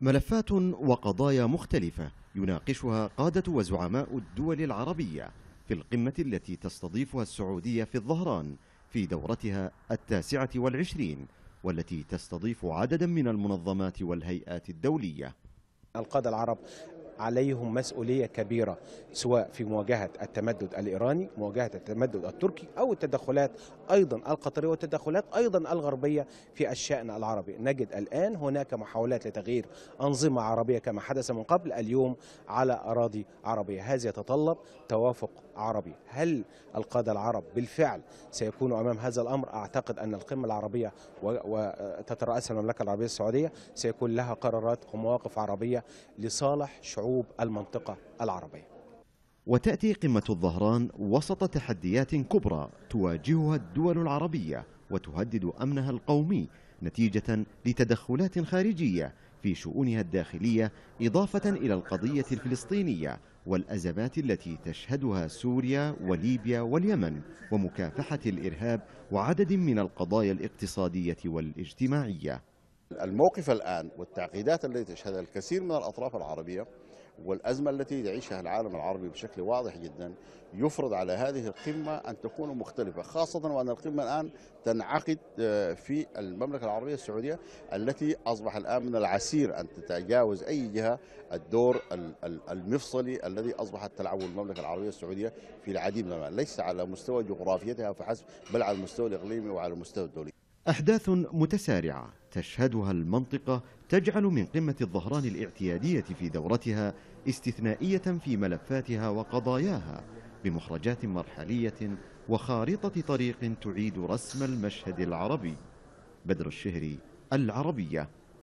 ملفات وقضايا مختلفة يناقشها قادة وزعماء الدول العربية في القمة التي تستضيفها السعودية في الظهران في دورتها التاسعة والعشرين والتي تستضيف عددا من المنظمات والهيئات الدولية القادة العرب عليهم مسؤولية كبيرة سواء في مواجهة التمدد الإيراني مواجهة التمدد التركي أو التدخلات أيضا القطرية والتدخلات أيضا الغربية في الشأن العربي نجد الآن هناك محاولات لتغيير أنظمة عربية كما حدث من قبل اليوم على أراضي عربية هذا يتطلب توافق عربي هل القادة العرب بالفعل سيكونوا أمام هذا الأمر أعتقد أن القمة العربية وتترأسها المملكة العربية السعودية سيكون لها قرارات ومواقف عربية لصالح شعوب شعوب المنطقة العربية وتأتي قمة الظهران وسط تحديات كبرى تواجهها الدول العربية وتهدد أمنها القومي نتيجة لتدخلات خارجية في شؤونها الداخلية إضافة إلى القضية الفلسطينية والأزمات التي تشهدها سوريا وليبيا واليمن ومكافحة الإرهاب وعدد من القضايا الاقتصادية والاجتماعية الموقف الآن والتعقيدات التي تشهدها الكثير من الأطراف العربية والأزمة التي يعيشها العالم العربي بشكل واضح جدا يفرض على هذه القمة أن تكون مختلفة خاصة وأن القمة الآن تنعقد آه، في المملكة العربية السعودية التي أصبح الآن من العسير أن تتجاوز أي جهة الدور المفصلي الذي أصبحت تلعبه المملكة العربية السعودية في العديد من الأماكن ليس على مستوى جغرافيتها فحسب بل على المستوى الإقليمي وعلى المستوى الدولي أحداث متسارعة تشهدها المنطقة تجعل من قمة الظهران الاعتيادية في دورتها استثنائية في ملفاتها وقضاياها بمخرجات مرحلية وخارطة طريق تعيد رسم المشهد العربي بدر الشهري العربية